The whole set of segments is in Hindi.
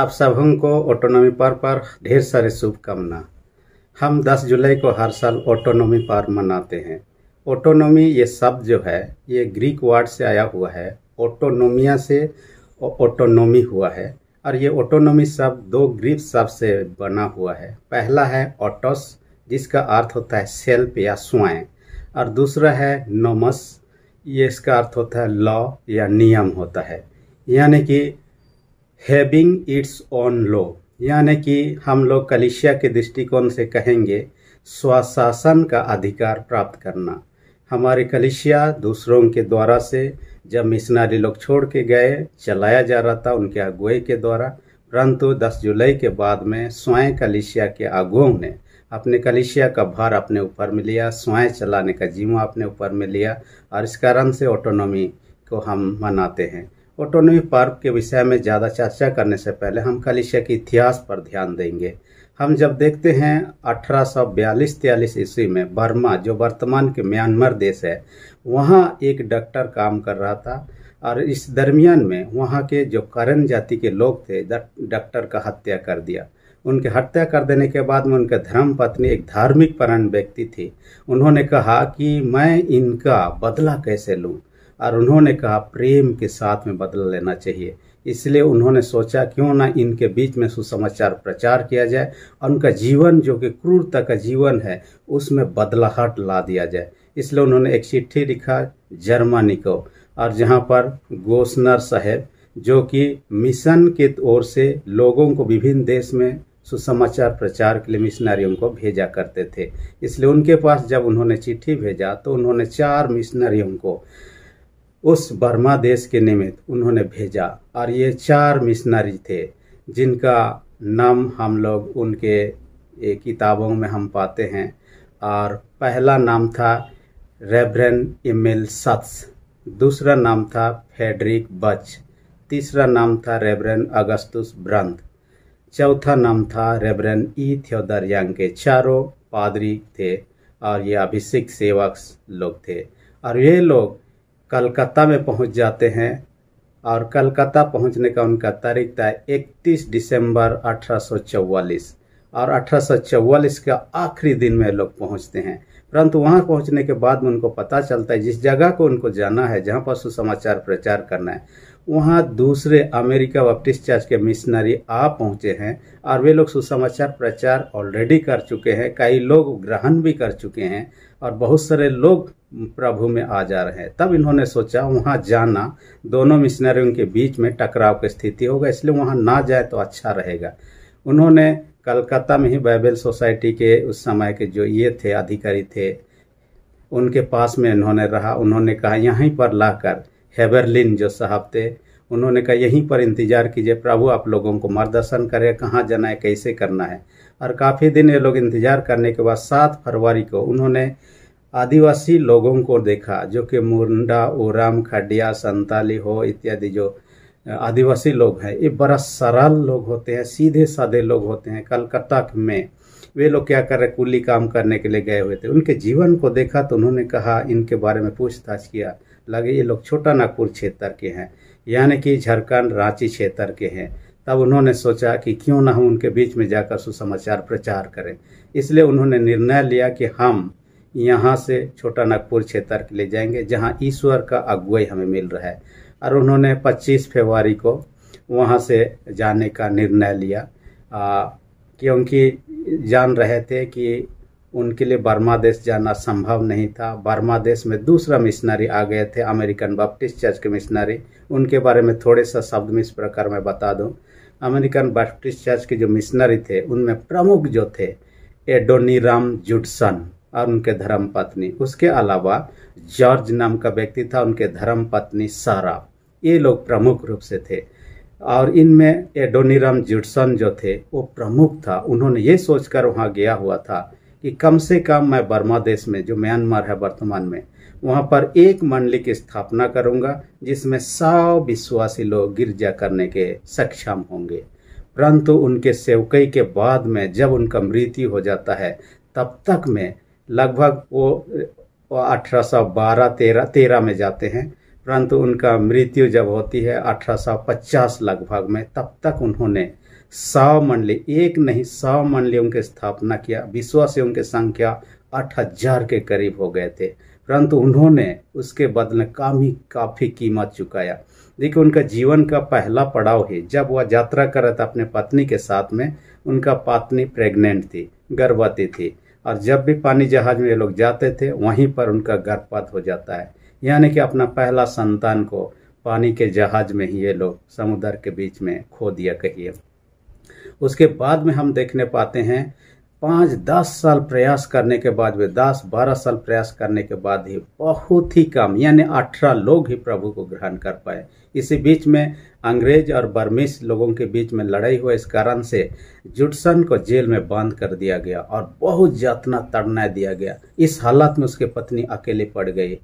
आप सब को ऑटोनॉमी पार पर ढेर सारे शुभकामना हम 10 जुलाई को हर साल ऑटोनॉमी पार मनाते हैं ऑटोनॉमी ये शब्द जो है ये ग्रीक वर्ड से आया हुआ है ऑटोनोमिया से ऑटोनॉमी हुआ है और ये ऑटोनॉमी शब्द दो ग्रीक शब्द से बना हुआ है पहला है ऑटोस जिसका अर्थ होता है सेल्फ या स्वयं और दूसरा है नोमस ये इसका अर्थ होता है लॉ या नियम होता है यानी कि हैविंग इट्स ऑन लॉ यानी कि हम लोग कलिशिया के दृष्टिकोण से कहेंगे स्वशासन का अधिकार प्राप्त करना हमारे कलिशिया दूसरों के द्वारा से जब मिशनरी लोग छोड़ के गए चलाया जा रहा था उनके अगुए के द्वारा परंतु 10 जुलाई के बाद में स्वयं कलिशिया के अगुओं ने अपने कलिशिया का भार अपने ऊपर में लिया स्वयं चलाने का जिम्मा अपने ऊपर में लिया और इस कारण से ऑटोनॉमी को हम मनाते हैं ऑटोनोमी पार्क के विषय में ज़्यादा चर्चा करने से पहले हम कल एशिया के इतिहास पर ध्यान देंगे हम जब देखते हैं अठारह सौ बयालीस ईस्वी में बर्मा जो वर्तमान के म्यांमार देश है वहाँ एक डॉक्टर काम कर रहा था और इस दरमियान में वहाँ के जो करण जाति के लोग थे डॉक्टर का हत्या कर दिया उनके हत्या कर देने के बाद में उनके धर्म पत्नी एक धार्मिक परण व्यक्ति थी उन्होंने कहा कि मैं इनका बदला कैसे लूँ और उन्होंने कहा प्रेम के साथ में बदला लेना चाहिए इसलिए उन्होंने सोचा क्यों ना इनके बीच में सुसमाचार प्रचार किया जाए और उनका जीवन जो कि क्रूरता का जीवन है उसमें बदलाहट ला दिया जाए इसलिए उन्होंने एक चिट्ठी लिखा जर्मनी को और जहाँ पर गोसनर साहेब जो कि मिशन के ओर से लोगों को विभिन्न देश में सुसमाचार प्रचार के लिए मिशनरियों को भेजा करते थे इसलिए उनके पास जब उन्होंने चिट्ठी भेजा तो उन्होंने चार मिशनरियों को उस बर्मा देश के निमित्त उन्होंने भेजा और ये चार मिशनरी थे जिनका नाम हम लोग उनके किताबों में हम पाते हैं और पहला नाम था रेबरन इमेल सत्स दूसरा नाम था फेडरिक बच तीसरा नाम था रेबरन अगस्तुस ब्रंथ चौथा नाम था रेबरन ई थियोदर यांग के चारों पादरी थे और ये अभिषेक सेवक लोग थे और ये लोग कलकत्ता में पहुंच जाते हैं और कलकत्ता पहुंचने का उनका तारीख था 31 दिसंबर 1844 और 1844 का आखिरी दिन में लोग पहुंचते हैं परंतु वहां पहुंचने के बाद उनको पता चलता है जिस जगह को उनको जाना है जहां पर सुसमाचार प्रचार करना है वहाँ दूसरे अमेरिका बैप्टिस्ट चर्च के मिशनरी आ पहुँचे हैं और वे लोग सुसमाचार प्रचार ऑलरेडी कर चुके हैं कई लोग ग्रहण भी कर चुके हैं और बहुत सारे लोग प्रभु में आ जा रहे हैं तब इन्होंने सोचा वहाँ जाना दोनों मिशनरियों के बीच में टकराव की स्थिति होगा इसलिए वहाँ ना जाए तो अच्छा रहेगा उन्होंने कलकत्ता में ही बाइबल सोसाइटी के उस समय के जो ये थे अधिकारी थे उनके पास में इन्होंने रहा उन्होंने कहा यहीं पर लाकर हेबरलिन जो साहब थे उन्होंने कहा यहीं पर इंतजार कीजिए प्रभु आप लोगों को मार्गदर्शन करे कहाँ जाना है कैसे करना है और काफ़ी दिन ये लोग इंतजार करने के बाद सात फरवरी को उन्होंने आदिवासी लोगों को देखा जो कि मुंडा उराम खडिया संताली हो इत्यादि जो आदिवासी लोग हैं ये बड़ा सरल लोग होते हैं सीधे साधे लोग होते हैं कलकत्ता में वे लोग क्या कर रहे कुली काम करने के लिए गए हुए थे उनके जीवन को देखा तो उन्होंने कहा इनके बारे में पूछताछ किया लगे ये लोग छोटा नागपुर क्षेत्र के हैं यानी कि झारखंड रांची क्षेत्र के हैं तब उन्होंने सोचा कि क्यों ना हम उनके बीच में जाकर सुसमाचार प्रचार करें इसलिए उन्होंने निर्णय लिया कि हम यहाँ से छोटा नागपुर क्षेत्र ले जाएंगे जहाँ ईश्वर का अगुवाई हमें मिल रहा है और उन्होंने 25 फरवरी को वहाँ से जाने का निर्णय लिया आ, क्योंकि जान रहे थे कि उनके लिए बर्मा देश जाना संभव नहीं था बर्मा देश में दूसरा मिशनरी आ गए थे अमेरिकन बाप्टिस्ट चर्च के मिशनरी उनके बारे में थोड़े सा शब्द में इस प्रकार मैं बता दूँ अमेरिकन बैप्टिस्ट चर्च के जो मिशनरी थे उनमें प्रमुख जो थे एडोनीराम जुडसन और उनके धर्म पत्नी उसके अलावा जॉर्ज नाम का व्यक्ति था उनके धर्म पत्नी सारा ये लोग प्रमुख रूप से थे और इनमें एडोनीराम जुडसन जो थे वो प्रमुख था उन्होंने ये सोचकर वहाँ गया हुआ था कि कम से कम मैं बर्मा देश में जो म्यांमार है वर्तमान में वहाँ पर एक मंडली की स्थापना करूँगा जिसमें सौ विश्वासी लोग गिरजा करने के सक्षम होंगे परंतु उनके सेवकई के बाद में जब उनका मृत्यु हो जाता है तब तक में लगभग वो अठारह सौ बारह तेरह तेरह में जाते हैं परंतु उनका मृत्यु जब होती है अठारह सौ पचास लगभग में तब तक उन्होंने सौ मंडली एक नहीं सौ मंडलियों की स्थापना किया विश्वासियों की संख्या आठ हजार के करीब हो गए थे परंतु उन्होंने उसके बदले काफी काफी कीमत चुकाया देखिए उनका जीवन का पहला पड़ाव है जब वह यात्रा कर रहा था अपने पत्नी के साथ में उनका पत्नी प्रेग्नेंट थी गर्भवती थी और जब भी पानी जहाज में ये लोग जाते थे वहीं पर उनका गर्भपात हो जाता है यानी कि अपना पहला संतान को पानी के जहाज में ही ये लोग समुद्र के बीच में खो दिया कहिए उसके बाद में हम देखने पाते हैं पाँच दस साल प्रयास करने के बाद वे दस बारह साल प्रयास करने के बाद ही बहुत ही कम यानी अठारह लोग ही प्रभु को ग्रहण कर पाए इसी बीच में अंग्रेज और बर्मिस लोगों के बीच में लड़ाई हुआ इस कारण से जुडसन को जेल में बंद कर दिया गया और बहुत जतना तड़ना दिया गया इस हालत में उसकी पत्नी अकेले पड़ गई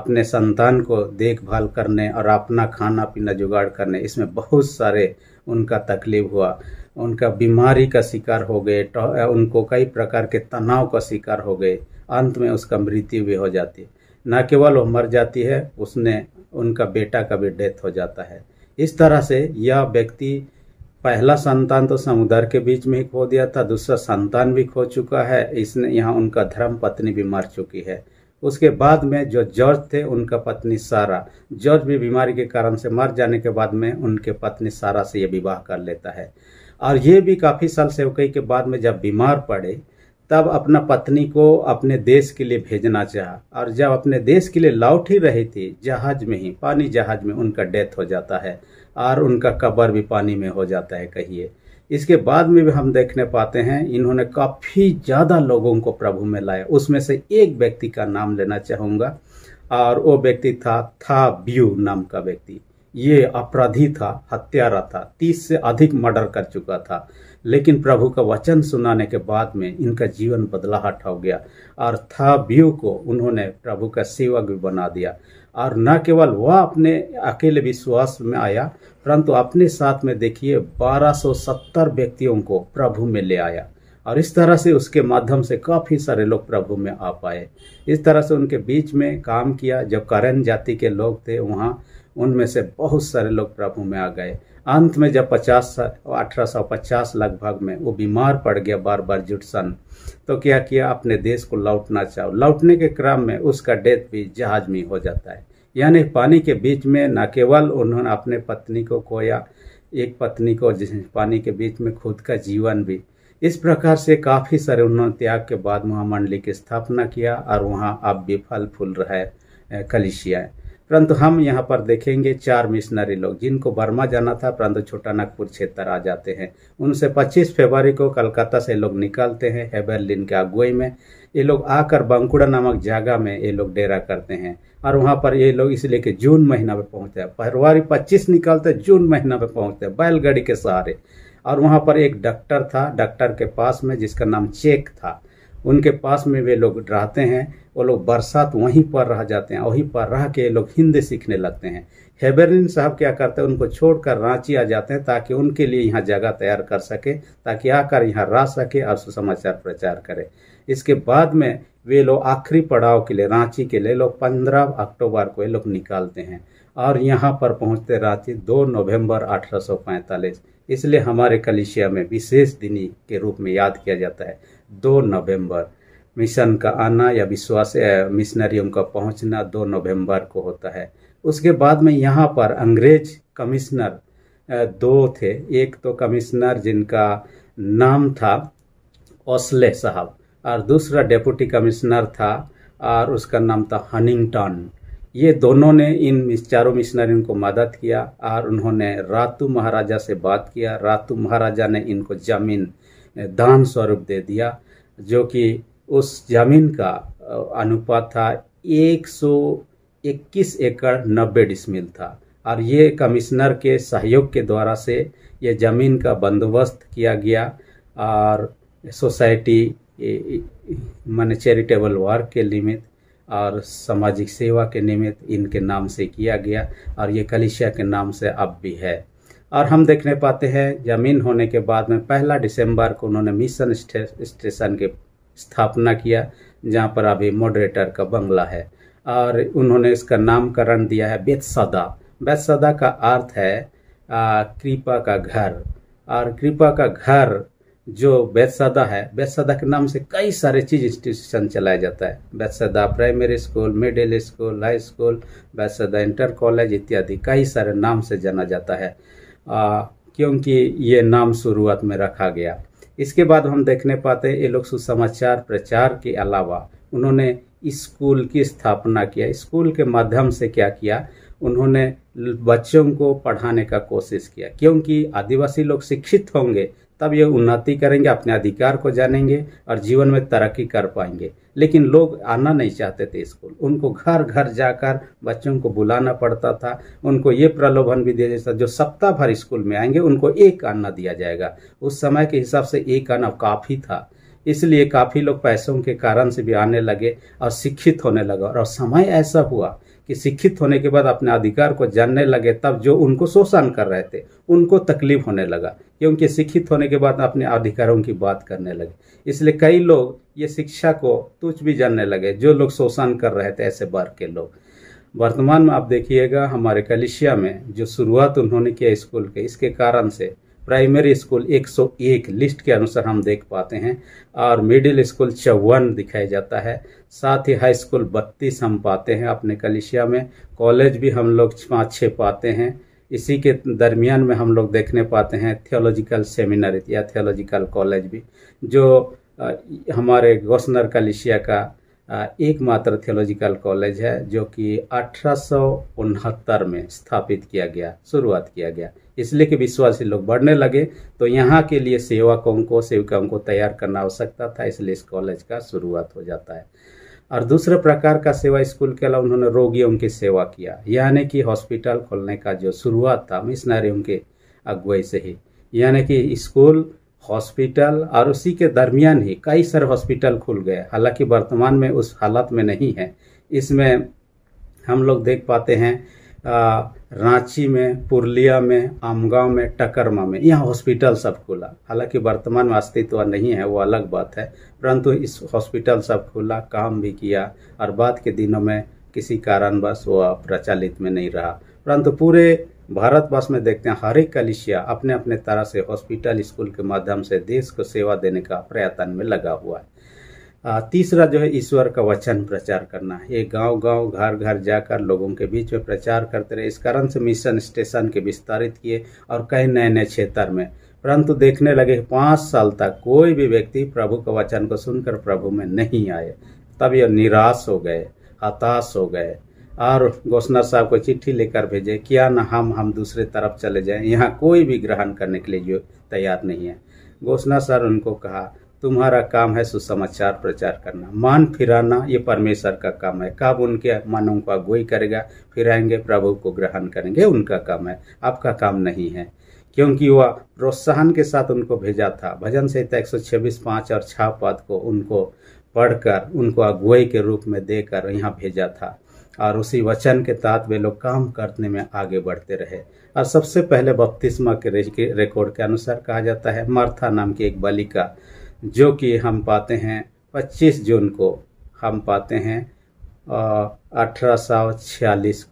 अपने संतान को देखभाल करने और अपना खाना पीना जुगाड़ करने इसमें बहुत सारे उनका तकलीफ हुआ उनका बीमारी का शिकार हो गए उनको कई प्रकार के तनाव का शिकार हो गए अंत में उसका मृत्यु भी हो जाती है न केवल वो मर जाती है उसने उनका बेटा का भी डेथ हो जाता है इस तरह से यह व्यक्ति पहला संतान तो समुदाय के बीच में ही खो दिया था दूसरा संतान भी खो चुका है इसने यहाँ उनका धर्म पत्नी भी मर चुकी है उसके बाद में जो जॉर्ज थे उनका पत्नी सारा जॉर्ज भी बीमारी के कारण से मर जाने के बाद में उनके पत्नी सारा से यह विवाह कर लेता है और ये भी काफ़ी साल सेवकई के बाद में जब बीमार पड़े तब अपना पत्नी को अपने देश के लिए भेजना चाहा और जब अपने देश के लिए लौट ही रही थी जहाज में ही पानी जहाज में उनका डेथ हो जाता है और उनका कब्र भी पानी में हो जाता है कहिए इसके बाद में भी हम देखने पाते हैं इन्होंने काफ़ी ज़्यादा लोगों को प्रभु में लाया उसमें से एक व्यक्ति का नाम लेना चाहूँगा और वो व्यक्ति था था ब्यू नाम का व्यक्ति ये अपराधी था हत्यारा था तीस से अधिक मर्डर कर चुका था लेकिन प्रभु का वचन सुनाने के बाद में इनका जीवन बदलाहट हो गया और था व्यू को उन्होंने प्रभु का सेवक भी बना दिया और न केवल वह अपने अकेले विश्वास में आया परंतु अपने साथ में देखिए 1270 व्यक्तियों को प्रभु में ले आया और इस तरह से उसके माध्यम से काफ़ी सारे लोग प्रभु में आ पाए इस तरह से उनके बीच में काम किया जो करण जाति के लोग थे वहाँ उनमें से बहुत सारे लोग प्रभु में आ गए अंत में जब पचास अठारह लगभग में वो बीमार पड़ गया बार बार जुटसन तो क्या किया अपने देश को लौटना चाहो लौटने के क्रम में उसका डेथ भी जहाज में हो जाता है यानी पानी के बीच में न केवल उन्होंने अपने पत्नी को खोया एक पत्नी को पानी के बीच में खुद का जीवन भी इस प्रकार से काफी सारे उन्होंने त्याग के बाद महामंडली की स्थापना किया और वहाँ अब भी फल फूल रहे है परंतु हम यहाँ पर देखेंगे चार मिशनरी लोग जिनको बर्मा जाना था परंतु छोटा नागपुर क्षेत्र आ जाते हैं उनसे 25 फरवरी को कलकत्ता से लोग निकलते हैं हेबरलिन के अगुई में ये लोग आकर बांकुड़ा नामक जगह में ये लोग डेरा करते हैं और वहाँ पर ये लोग इसलिए कि जून महीना में पहुँचते हैं फरवरी पच्चीस निकलते जून महीना में पहुँचते हैं बैलगाड़ी के सहारे और वहाँ पर एक डॉक्टर था डॉक्टर के पास में जिसका नाम चेक था उनके पास में वे लोग रहते हैं वो लोग बरसात वहीं पर रह जाते हैं वहीं पर रह के लोग हिंदी सीखने लगते हैं हेबरिन साहब क्या करते हैं उनको छोड़कर रांची आ जाते हैं ताकि उनके लिए यहाँ जगह तैयार कर सके ताकि आकर यहाँ रह सके और सुसमाचार प्रचार करें इसके बाद में वे लोग आखिरी पड़ाव के लिए रांची के लिए लोग पंद्रह अक्टूबर को ये लोग निकालते हैं और यहाँ पर पहुँचते रांची दो नवम्बर अठारह इसलिए हमारे कलिशिया में विशेष दिनी के रूप में याद किया जाता है दो नवंबर मिशन का आना या विश्वास मिशनरियों का पहुंचना दो नवंबर को होता है उसके बाद में यहाँ पर अंग्रेज कमिश्नर दो थे एक तो कमिश्नर जिनका नाम था ओसले साहब और दूसरा डेप्यूटी कमिश्नर था और उसका नाम था हनिंगटन ये दोनों ने इन चारों मिशनरियों को मदद किया और उन्होंने रातू महाराजा से बात किया रातू महाराजा ने इनको जमीन दान स्वरूप दे दिया जो कि उस जमीन का अनुपात था 121 एकड़ 90 डिसमिल था और ये कमिश्नर के सहयोग के द्वारा से ये जमीन का बंदोबस्त किया गया और सोसाइटी मान चैरिटेबल वर्क के निमित्त और सामाजिक सेवा के निमित्त इनके नाम से किया गया और ये कलिशिया के नाम से अब भी है और हम देखने पाते हैं जमीन होने के बाद में पहला दिसंबर को उन्होंने मिशन स्टेशन की स्थापना किया जहाँ पर अभी मॉडरेटर का बंगला है और उन्होंने इसका नामकरण दिया है बेतसदा बेतसदा का अर्थ है कृपा का घर और कृपा का घर जो बेतसदा है बेतसदा के नाम से कई सारे चीज इंस्टीट्यूशन चलाया जाता है Bethesda primary school middle school high school Bethesda inter college इत्यादि कई सारे नाम से जाना जाता है क्योंकि ये नाम शुरुआत में रखा गया इसके बाद हम देखने पाते हैं ये लोग सुसमाचार प्रचार के अलावा उन्होंने स्कूल की स्थापना किया स्कूल के माध्यम से क्या किया उन्होंने बच्चों को पढ़ाने का कोशिश किया क्योंकि आदिवासी लोग शिक्षित होंगे तब ये उन्नति करेंगे अपने अधिकार को जानेंगे और जीवन में तरक्की कर पाएंगे लेकिन लोग आना नहीं चाहते थे स्कूल उनको घर घर जाकर बच्चों को बुलाना पड़ता था उनको ये प्रलोभन भी दिया जाता जो सप्ताह भर स्कूल में आएंगे उनको एक आना दिया जाएगा उस समय के हिसाब से एक आना काफ़ी था इसलिए काफ़ी लोग पैसों के कारण से भी आने लगे और शिक्षित होने लगा और समय ऐसा हुआ कि शिक्षित होने के बाद अपने अधिकार को जानने लगे तब जो उनको शोषण कर रहे थे उनको तकलीफ होने लगा क्योंकि शिक्षित होने के बाद अपने अधिकारों की बात करने लगे इसलिए कई लोग ये शिक्षा को तुच्छ भी जानने लगे जो लोग शोषण कर रहे थे ऐसे वर्ग के लोग वर्तमान में आप देखिएगा हमारे कलिशिया में जो शुरुआत उन्होंने किया स्कूल के इसके कारण से प्राइमरी स्कूल 101 लिस्ट के अनुसार हम देख पाते हैं और मिडिल स्कूल चौवन दिखाया जाता है साथ ही हाई स्कूल बत्तीस हम पाते हैं अपने कलिशिया में कॉलेज भी हम लोग पाँच छः पाते हैं इसी के दरमियान में हम लोग देखने पाते हैं थियोलॉजिकल सेमिनार या थियोलॉजिकल कॉलेज भी जो हमारे गोसनर कलिशिया का एकमात्र थियोलॉजिकल कॉलेज है जो कि अठारह में स्थापित किया गया शुरुआत किया गया इसलिए कि विश्वासी लोग बढ़ने लगे तो यहाँ के लिए सेवकों को सेविकाओं को तैयार करना आवश्यकता था इसलिए इस कॉलेज का शुरुआत हो जाता है और दूसरे प्रकार का सेवा स्कूल के अलावा उन्होंने रोगियों की सेवा किया यानी कि हॉस्पिटल खोलने का जो शुरुआत था मिशनरियों के अगुवाई से ही यानी कि स्कूल हॉस्पिटल और उसी के दरमियान ही कई सारे हॉस्पिटल खुल गए हालांकि वर्तमान में उस हालत में नहीं है इसमें हम लोग देख पाते हैं रांची में पुरलिया में आमगांव में टकरमा में यह हॉस्पिटल सब खुला हालांकि वर्तमान में अस्तित्व नहीं है वो अलग बात है परंतु इस हॉस्पिटल सब खुला काम भी किया और बाद के दिनों में किसी कारणवश वह प्रचलित में नहीं रहा परंतु पूरे भारतवर्ष में देखते हैं हर एक कलिशिया अपने अपने तरह से हॉस्पिटल स्कूल के माध्यम से देश को सेवा देने का प्रयत्न में लगा हुआ है तीसरा जो है ईश्वर का वचन प्रचार करना ये गांव गांव घर घर जाकर लोगों के बीच में प्रचार करते रहे इस कारण से मिशन स्टेशन के विस्तारित किए और कई नए नए क्षेत्र में परंतु देखने लगे पाँच साल तक कोई भी व्यक्ति प्रभु का वचन को सुनकर प्रभु में नहीं आए तब ये निराश हो गए हताश हो गए और घोषणा साहब को चिट्ठी लेकर भेजे क्या ना हम हम दूसरे तरफ चले जाएं यहाँ कोई भी ग्रहण करने के लिए जो तैयार नहीं है घोषणा सर उनको कहा तुम्हारा काम है सुसमाचार प्रचार करना मान फिराना ये परमेश्वर का काम है कब उनके मनों को अगुवाई करेगा फिराएंगे प्रभु को ग्रहण करेंगे उनका काम है आपका काम नहीं है क्योंकि वह प्रोत्साहन के साथ उनको भेजा था भजन संहिता एक सौ छब्बीस पाँच और छह पद को उनको पढ़कर उनको अगुवाई के रूप में देकर यहाँ भेजा था और उसी वचन के तहत वे लोग काम करने में आगे बढ़ते रहे और सबसे पहले बपतिस्मा के रिकॉर्ड के अनुसार कहा जाता है मार्था नाम की एक बालिका जो कि हम पाते हैं 25 जून को हम पाते हैं अठारह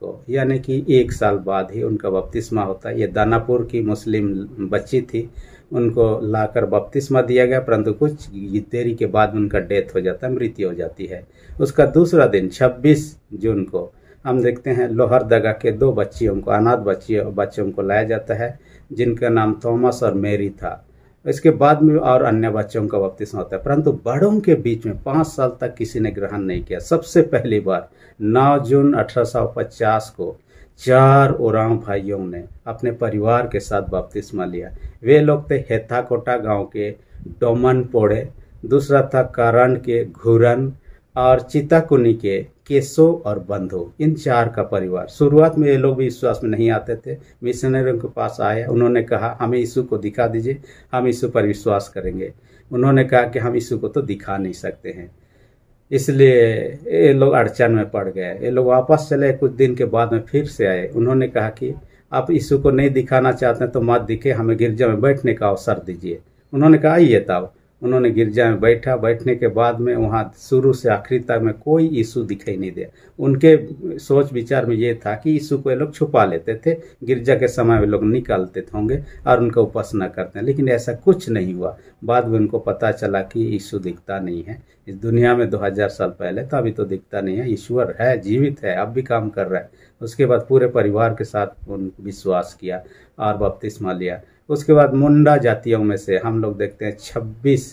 को यानी कि एक साल बाद ही उनका बपतिस्मा होता है ये दानापुर की मुस्लिम बच्ची थी उनको लाकर बपतिस्मा दिया गया परंतु कुछ देरी के बाद उनका डेथ हो जाता है मृत्यु हो जाती है उसका दूसरा दिन 26 जून को हम देखते हैं लोहर दगा के दो बच्चियों को अनाथ बच्चियों बच्चों को लाया जाता है जिनका नाम थॉमस और मेरी था इसके बाद में और अन्य बच्चों का बपतिस्मा होता है परंतु बड़ों के बीच में पाँच साल तक किसी ने ग्रहण नहीं किया सबसे पहली बार 9 जून 1850 को चार उराव भाइयों ने अपने परिवार के साथ बपतिस्मा लिया वे लोग थे हेथाकोटा गांव के डोमन पोड़े दूसरा था करन के घुरन और कुनी के केसो और बंधु इन चार का परिवार शुरुआत में ये लोग भी विश्वास में नहीं आते थे मिशनरियों के पास आए उन्होंने कहा हमें यीशु को दिखा दीजिए हम यीशु पर विश्वास करेंगे उन्होंने कहा कि हम यीशु को तो दिखा नहीं सकते हैं इसलिए ये लोग अड़चन में पड़ गए ये लोग वापस चले कुछ दिन के बाद में फिर से आए उन्होंने कहा कि आप यीशु को नहीं दिखाना चाहते हैं तो मत दिखे हमें गिरजा में बैठने का अवसर दीजिए उन्होंने कहा आइए तब उन्होंने गिरजा में बैठा बैठने के बाद में वहाँ शुरू से आखिरी तक में कोई ईशू दिखाई नहीं दिया उनके सोच विचार में ये था कि ईशु को ये लोग छुपा लेते थे गिरजा के समय में लोग निकालते थे होंगे और उनका उपासना करते हैं लेकिन ऐसा कुछ नहीं हुआ बाद में उनको पता चला कि ईशू दिखता नहीं है इस दुनिया में 2000 साल पहले तो अभी तो दिखता नहीं है ईश्वर है जीवित है अब भी काम कर रहा है उसके बाद पूरे परिवार के साथ उन विश्वास किया और बपतिस्मा लिया उसके बाद मुंडा जातियों में से हम लोग देखते हैं छब्बीस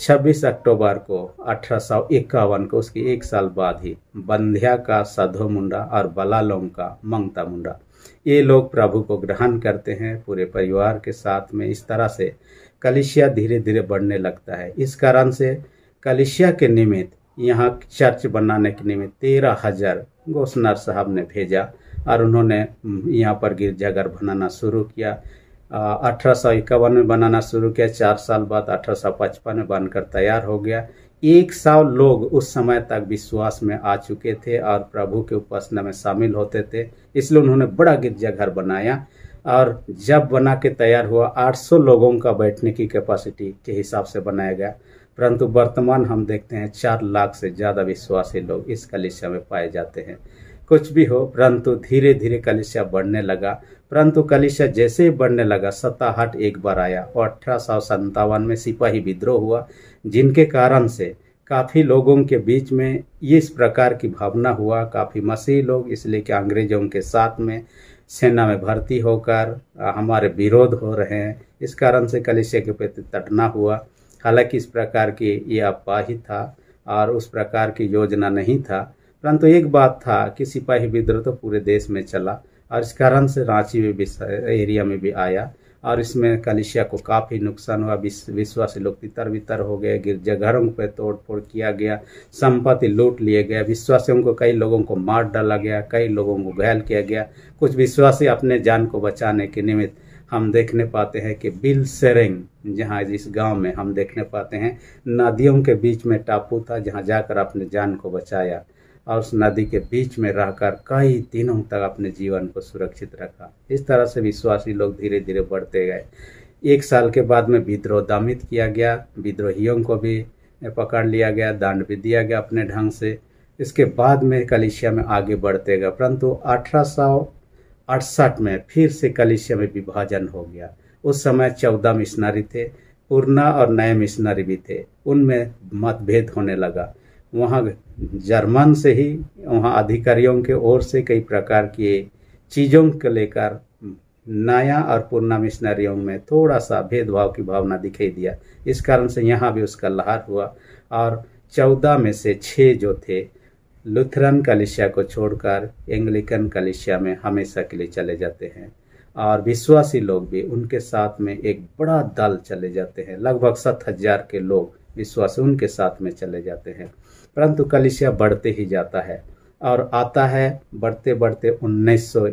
छब्बीस अक्टूबर को अठारह को उसके एक साल बाद ही बंध्या का साधो मुंडा और बलालोंग का मंगता मुंडा ये लोग प्रभु को ग्रहण करते हैं पूरे परिवार के साथ में इस तरह से कलिशिया धीरे धीरे बढ़ने लगता है इस कारण से कलिशिया के निमित्त यहाँ चर्च बनाने के निमित्त तेरह हजार गोसनार साहब ने भेजा और उन्होंने यहाँ पर गिरजाघर बनाना शुरू किया अठारह में बनाना शुरू किया चार साल बाद अठारह में बनकर तैयार हो गया एक सौ लोग उस समय तक विश्वास में आ चुके थे और प्रभु के उपासना में शामिल होते थे इसलिए उन्होंने बड़ा गिरजाघर बनाया और जब बना के तैयार हुआ 800 लोगों का बैठने की कैपेसिटी के हिसाब से बनाया गया परंतु वर्तमान हम देखते हैं चार लाख से ज़्यादा विश्वासी लोग इस कलिसिया में पाए जाते हैं कुछ भी हो परंतु धीरे धीरे कलिसिया बढ़ने लगा परंतु कलिशा जैसे ही बढ़ने लगा सत्ताहट एक बार आया और अठारह में सिपाही विद्रोह हुआ जिनके कारण से काफ़ी लोगों के बीच में इस प्रकार की भावना हुआ काफ़ी मसीह लोग इसलिए कि अंग्रेजों के साथ में सेना में भर्ती होकर हमारे विरोध हो रहे हैं इस कारण से कलिशे के प्रति तटना हुआ हालांकि इस प्रकार की ये अफवाही था और उस प्रकार की योजना नहीं था परंतु एक बात था कि सिपाही विद्रोह तो पूरे देश में चला और इस कारण से रांची में भी एरिया में भी आया और इसमें कलिशिया को काफ़ी नुकसान हुआ विश्वास लोग तितर बितर हो गए गिरजाघरों पर तोड़फोड़ किया गया संपत्ति लूट लिए गए विश्वासियों को कई लोगों को मार डाला गया कई लोगों को घायल किया गया कुछ विश्वासी अपने जान को बचाने के निमित्त हम देखने पाते हैं कि बिल सेरेंग जहाँ जिस गांव में हम देखने पाते हैं नदियों के बीच में टापू था जहाँ जाकर अपने जान को बचाया और उस नदी के बीच में रहकर कई दिनों तक अपने जीवन को सुरक्षित रखा इस तरह से विश्वासी लोग धीरे धीरे बढ़ते गए एक साल के बाद में विद्रोह दमित किया गया विद्रोहियों को भी पकड़ लिया गया दंड भी दिया गया अपने ढंग से इसके बाद में कलिशिया में आगे बढ़ते गए परंतु अठारह में फिर से कलिशिया में विभाजन हो गया उस समय चौदह मिशनरी थे पूर्णा और नए मिशनरी भी थे उनमें मतभेद होने लगा वहाँ जर्मन से ही वहाँ अधिकारियों के ओर से कई प्रकार की चीज़ों को लेकर नया और पुरना मिशनरियों में थोड़ा सा भेदभाव की भावना दिखाई दिया इस कारण से यहाँ भी उसका लहर हुआ और चौदह में से छः जो थे लुथरन कलिशिया को छोड़कर एंग्लिकन कलिशिया में हमेशा के लिए चले जाते हैं और विश्वासी लोग भी उनके साथ में एक बड़ा दल चले जाते हैं लगभग सात हजार के लोग विश्वासी उनके साथ में चले जाते हैं परंतु कलिसिया बढ़ते ही जाता है और आता है बढ़ते बढ़ते 1900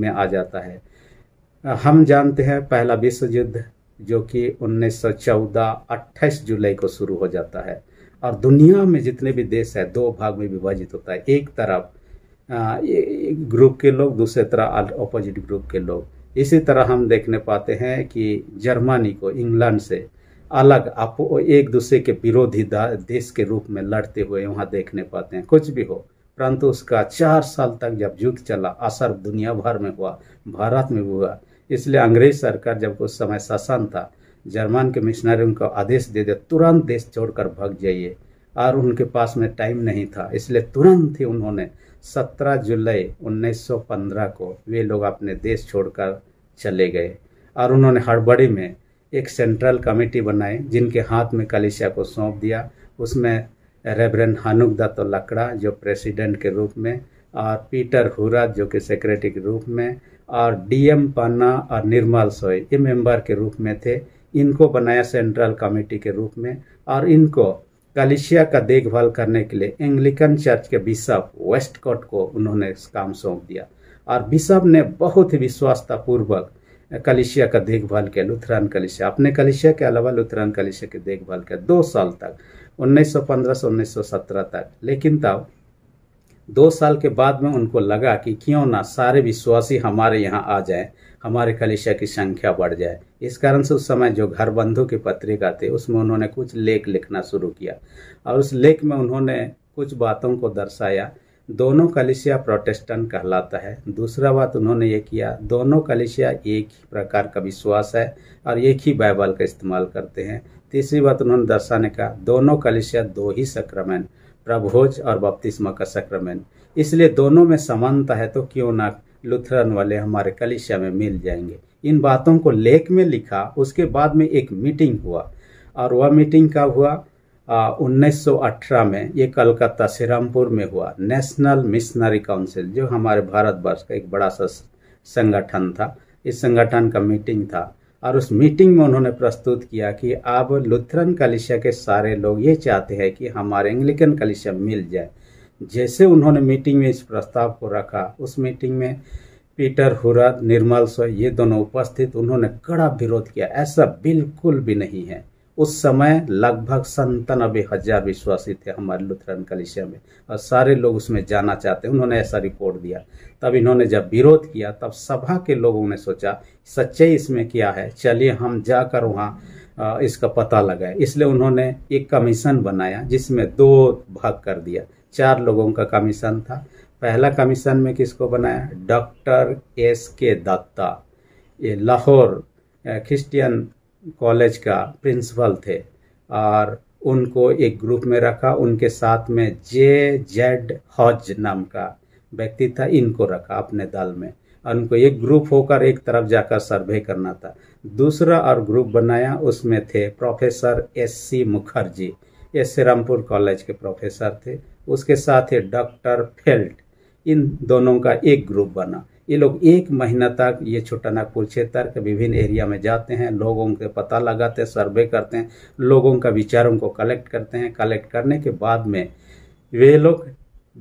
में आ जाता है हम जानते हैं पहला विश्व युद्ध जो कि 1914 सौ जुलाई को शुरू हो जाता है और दुनिया में जितने भी देश है दो भाग में विभाजित होता है एक तरफ ग्रुप के लोग दूसरे तरह ऑपोजिट ग्रुप के लोग इसी तरह हम देखने पाते हैं कि जर्मनी को इंग्लैंड से अलग आप एक दूसरे के विरोधी देश के रूप में लड़ते हुए वहाँ देखने पाते हैं कुछ भी हो परंतु उसका चार साल तक जब युद्ध चला असर दुनिया भर में हुआ भारत में हुआ इसलिए अंग्रेज सरकार जब उस समय शासन था जर्मन के मिशनरी उनको आदेश दे दे तुरंत देश छोड़कर भाग जाइए और उनके पास में टाइम नहीं था इसलिए तुरंत ही उन्होंने 17 जुलाई 1915 को वे लोग अपने देश छोड़कर चले गए और उन्होंने हड़बड़ी में एक सेंट्रल कमेटी बनाई जिनके हाथ में कलिशिया को सौंप दिया उसमें रेबरन हानुक दत्तो लकड़ा जो प्रेसिडेंट के रूप में और पीटर हुरा जो कि सेक्रेटरी के रूप में और डीएम पन्ना और निर्मल सोई ये मेंबर के रूप में थे इनको बनाया सेंट्रल कमेटी के रूप में और इनको कलिशिया का देखभाल करने के लिए एंग्लिकन चर्च के बिशप वेस्टकोट को उन्होंने काम सौंप दिया और बिशप ने बहुत ही विश्वासतापूर्वक कलिशिया का देखभाल किया लुथरान कलिशिया अपने कलिशिया के अलावा लुथरान कलिशिया की देखभाल किया दो साल तक 1915 से 1917 तक लेकिन तब दो साल के बाद में उनको लगा कि क्यों ना सारे विश्वासी हमारे यहाँ आ जाए हमारे कलिशिया की संख्या बढ़ जाए इस कारण से उस समय जो घर बंधु की पत्रिका थी उसमें उन्होंने कुछ लेख लिखना शुरू किया और उस लेख में उन्होंने कुछ बातों को दर्शाया दोनों कलिशिया प्रोटेस्टन कहलाता है दूसरा बात उन्होंने ये किया दोनों कलिशिया एक ही प्रकार का विश्वास है और एक ही बाइबल का इस्तेमाल करते हैं तीसरी बात उन्होंने दर्शाने का दोनों कलिशिया दो ही सक्रमेंट प्रभोज और बपतिस्मा का सक्रमेंट इसलिए दोनों में समानता है तो क्यों ना लुथरन वाले हमारे कलिशिया में मिल जाएंगे इन बातों को लेख में लिखा उसके बाद में एक मीटिंग हुआ और वह मीटिंग कब हुआ 1918 में ये कलकत्ता से रामपुर में हुआ नेशनल मिशनरी काउंसिल जो हमारे भारतवर्ष का एक बड़ा सा संगठन था इस संगठन का मीटिंग था और उस मीटिंग में उन्होंने प्रस्तुत किया कि अब लुथरन कलिशिया के सारे लोग ये चाहते हैं कि हमारे एंग्लिकन कलिशिया मिल जाए जैसे उन्होंने मीटिंग में इस प्रस्ताव को रखा उस मीटिंग में पीटर हुरद निर्मल सोय ये दोनों उपस्थित उन्होंने कड़ा विरोध किया ऐसा बिल्कुल भी नहीं है उस समय लगभग संतानबे हजार विश्वासी थे हमारे लुथरन कलिशिया में और सारे लोग उसमें जाना चाहते उन्होंने ऐसा रिपोर्ट दिया तब इन्होंने जब विरोध किया तब सभा के लोगों ने सोचा सच्चाई इसमें क्या है चलिए हम जाकर वहाँ इसका पता लगाए इसलिए उन्होंने एक कमीशन बनाया जिसमें दो भाग कर दिया चार लोगों का कमीशन था पहला कमीशन में किसको बनाया डॉक्टर एस के दत्ता ये लाहौर क्रिश्चियन कॉलेज का प्रिंसिपल थे और उनको एक ग्रुप में रखा उनके साथ में जे जेड हॉज नाम का व्यक्ति था इनको रखा अपने दल में और उनको एक ग्रुप होकर एक तरफ जाकर सर्वे करना था दूसरा और ग्रुप बनाया उसमें थे प्रोफेसर एस सी मुखर्जी ये श्रीरामपुर कॉलेज के प्रोफेसर थे उसके साथ ही डॉक्टर फेल्ट इन दोनों का एक ग्रुप बना ये लोग एक महीना तक ये छोटा नागपुर क्षेत्र के विभिन्न एरिया में जाते हैं लोगों के पता लगाते हैं सर्वे करते हैं लोगों का विचारों को कलेक्ट करते हैं कलेक्ट करने के बाद में वे लोग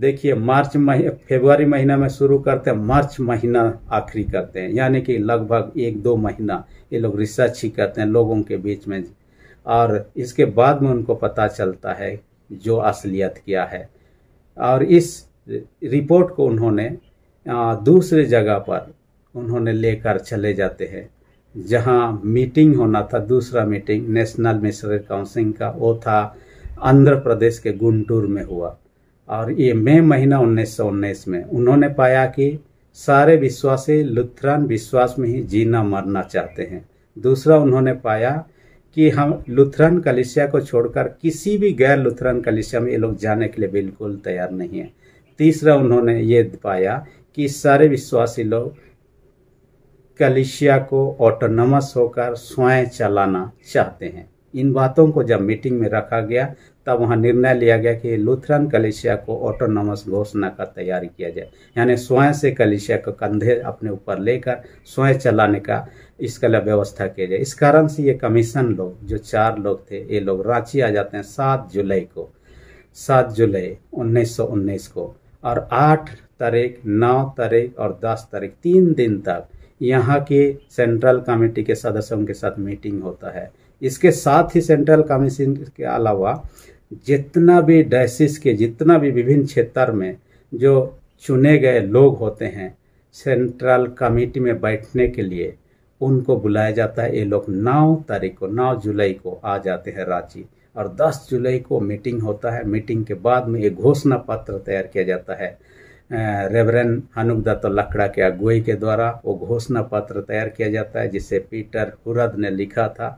देखिए मार्च महीने फेबरवरी महीना में शुरू करते हैं मार्च महीना आखिरी करते हैं यानी कि लगभग एक दो महीना ये लोग रिसर्च ही करते हैं लोगों के बीच में और इसके बाद में उनको पता चलता है जो असलियत क्या है और इस रिपोर्ट को उन्होंने दूसरे जगह पर उन्होंने लेकर चले जाते हैं जहां मीटिंग होना था दूसरा मीटिंग नेशनल मिशनरी काउंसिल का वो था आंध्र प्रदेश के गुंटूर में हुआ और ये मई महीना उन्नीस में उन्होंने पाया कि सारे विश्वासी लुथरन विश्वास में ही जीना मरना चाहते हैं दूसरा उन्होंने पाया कि हम लुथरन कलिसिया को छोड़कर किसी भी गैर लुथरन कलिसिया में ये लोग जाने के लिए बिल्कुल तैयार नहीं है तीसरा उन्होंने ये पाया कि सारे विश्वासी लोग कलिशिया को ऑटोनमस होकर स्वयं चलाना चाहते हैं इन बातों को जब मीटिंग में रखा गया तब वहाँ निर्णय लिया गया कि लूथरन कलिशिया को ऑटोनमस घोषणा का तैयारी किया जाए यानी स्वयं से कलिशिया को कंधे अपने ऊपर लेकर स्वयं चलाने का इसके लिए व्यवस्था किया जाए इस कारण से ये कमीशन लोग जो चार लोग थे ये लोग रांची आ जाते हैं सात जुलाई को सात जुलाई उन्नीस को और आठ तारीख नौ तारीख और दस तारीख तीन दिन तक यहाँ के सेंट्रल कमेटी के सदस्यों के साथ मीटिंग होता है इसके साथ ही सेंट्रल कमीशन के अलावा जितना भी डायसिस के जितना भी विभिन्न क्षेत्र में जो चुने गए लोग होते हैं सेंट्रल कमेटी में बैठने के लिए उनको बुलाया जाता है ये लोग नौ तारीख को नौ जुलाई को आ जाते हैं रांची और 10 जुलाई को मीटिंग होता है मीटिंग के बाद में ये घोषणा पत्र तैयार किया जाता है रेवरन हनुक दत्त लकड़ा के अगुई के द्वारा वो घोषणा पत्र तैयार किया जाता है जिसे पीटर हुरद ने लिखा था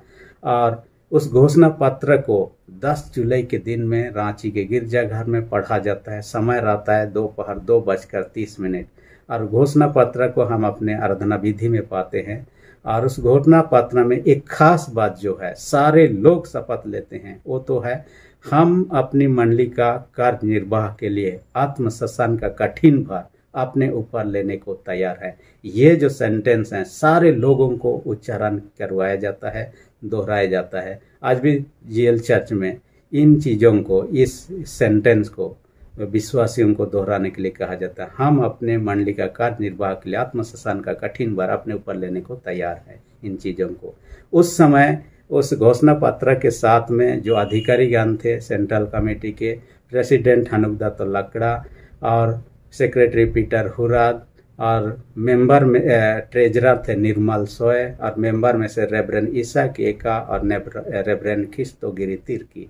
और उस घोषणा पत्र को 10 जुलाई के दिन में रांची के गिरजाघर में पढ़ा जाता है समय रहता है दोपहर दो, दो बजकर तीस मिनट और घोषणा पत्र को हम अपने आराधना विधि में पाते हैं और उस घोषणा पत्र में एक खास बात जो है सारे लोग शपथ लेते हैं वो तो है हम अपनी मंडली का कार्य निर्वाह के लिए आत्मशासन का कठिन भार अपने ऊपर लेने को तैयार है ये जो सेंटेंस हैं सारे लोगों को उच्चारण करवाया जाता है दोहराया जाता है आज भी जीएल चर्च में इन चीज़ों को इस सेंटेंस को विश्वासियों को दोहराने के लिए कहा जाता है हम अपने मंडली का कार्य निर्वाह के लिए आत्मसान का कठिन भार अपने ऊपर लेने को तैयार है इन चीज़ों को उस समय उस घोषणा पत्र के साथ में जो गण थे सेंट्रल कमेटी के प्रेसिडेंट दत्त लकड़ा और सेक्रेटरी पीटर हुराद और मेंबर में ट्रेजरर थे निर्मल सोए और मेंबर में से रेबरेन ईसा केका और रेबरेन गिरी तिरकी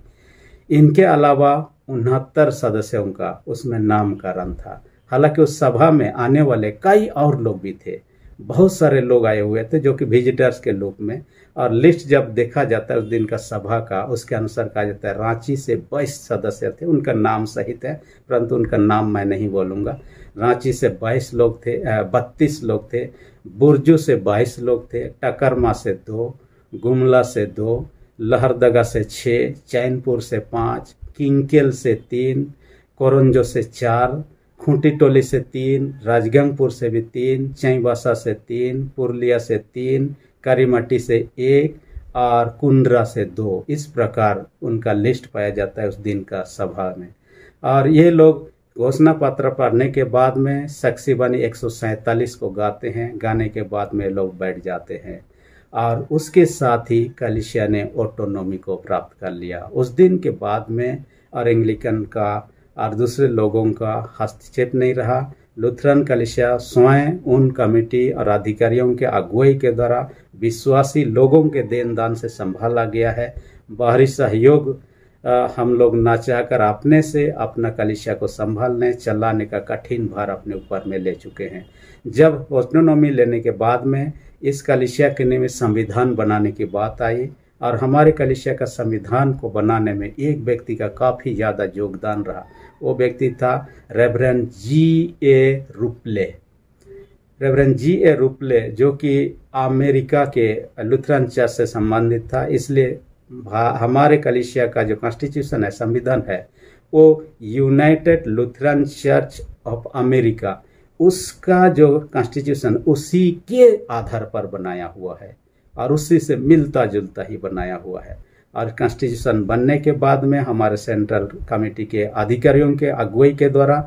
इनके अलावा उनहत्तर सदस्यों का उसमें नामकरण था हालांकि उस सभा में आने वाले कई और लोग भी थे बहुत सारे लोग आए हुए थे जो कि विजिटर्स के रूप में और लिस्ट जब देखा जाता है उस दिन का सभा का उसके अनुसार कहा जाता है रांची से बाईस सदस्य थे उनका नाम सहित है परंतु उनका नाम मैं नहीं बोलूँगा रांची से बाईस लोग थे बत्तीस लोग थे बुरजू से बाईस लोग थे टकरमा से दो गुमला से दो लहरदगा से छः चैनपुर से पाँच किंकेल से तीन कोरंजो से चार खूंटी टोली से तीन राजगंगपुर से भी तीन चैबासा से तीन पुरलिया से तीन करी मट्टी से एक और कुंडरा से दो इस प्रकार उनका लिस्ट पाया जाता है उस दिन का सभा में और ये लोग घोषणा पत्र पढ़ने के बाद में शख्सी बनी एक को गाते हैं गाने के बाद में लोग बैठ जाते हैं और उसके साथ ही कलिशिया ने ऑटोनोमी को प्राप्त कर लिया उस दिन के बाद में और एंग्लिकन का और दूसरे लोगों का हस्तक्षेप नहीं रहा लुथरन कलिशिया स्वयं उन कमेटी और अधिकारियों के अगुवाई के द्वारा विश्वासी लोगों के देन दान से संभाला गया है बाहरी सहयोग हम लोग ना चाहकर अपने से अपना कलिशिया को संभालने चलाने का कठिन भार अपने ऊपर में ले चुके हैं जब ऑटोनोमी लेने के बाद में इस कलिशिया के निमित्त संविधान बनाने की बात आई और हमारे कलिशिया का संविधान को बनाने में एक व्यक्ति का काफ़ी ज़्यादा योगदान रहा वो व्यक्ति था रेबरन जी ए रूपले रेबरन जी ए रूपले जो कि अमेरिका के लुथरन चर्च से संबंधित था इसलिए हमारे कलिशिया का जो कॉन्स्टिट्यूशन है संविधान है वो United Lutheran Church of America उसका जो कॉन्स्टिट्यूशन उसी के आधार पर बनाया हुआ है और उसी से मिलता जुलता ही बनाया हुआ है और कॉन्स्टिट्यूशन बनने के बाद में हमारे सेंट्रल कमेटी के अधिकारियों के अगुवाई के द्वारा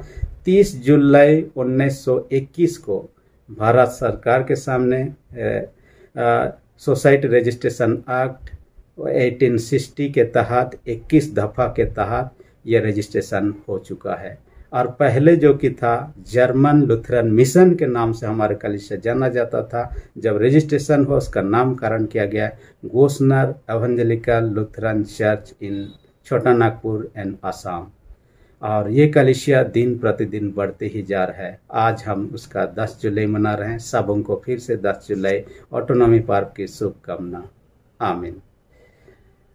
30 जुलाई 1921 को भारत सरकार के सामने सोसाइटी रजिस्ट्रेशन एक्ट 1860 के तहत 21 दफा के तहत यह रजिस्ट्रेशन हो चुका है और पहले जो कि था जर्मन लुथरन मिशन के नाम से हमारे कॉलेज जाना जाता था जब रजिस्ट्रेशन हुआ उसका नामकरण किया गया गोसनर एवंजलिकल लुथरन चर्च इन छोटा नागपुर एंड आसाम और ये कलिशिया दिन प्रतिदिन बढ़ते ही जा रहा है आज हम उसका 10 जुलाई मना रहे हैं सबों को फिर से 10 जुलाई ऑटोनॉमी पार्क की शुभकामना आमिन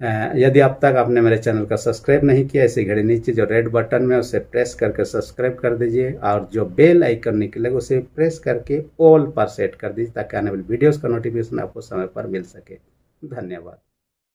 यदि अब तक आपने मेरे चैनल का सब्सक्राइब नहीं किया इसी घड़ी नीचे जो रेड बटन में उसे प्रेस करके सब्सक्राइब कर दीजिए और जो बेल आइकन निकले उसे प्रेस करके ऑल पर सेट कर दीजिए ताकि आने वाली वीडियोस का नोटिफिकेशन आपको समय पर मिल सके धन्यवाद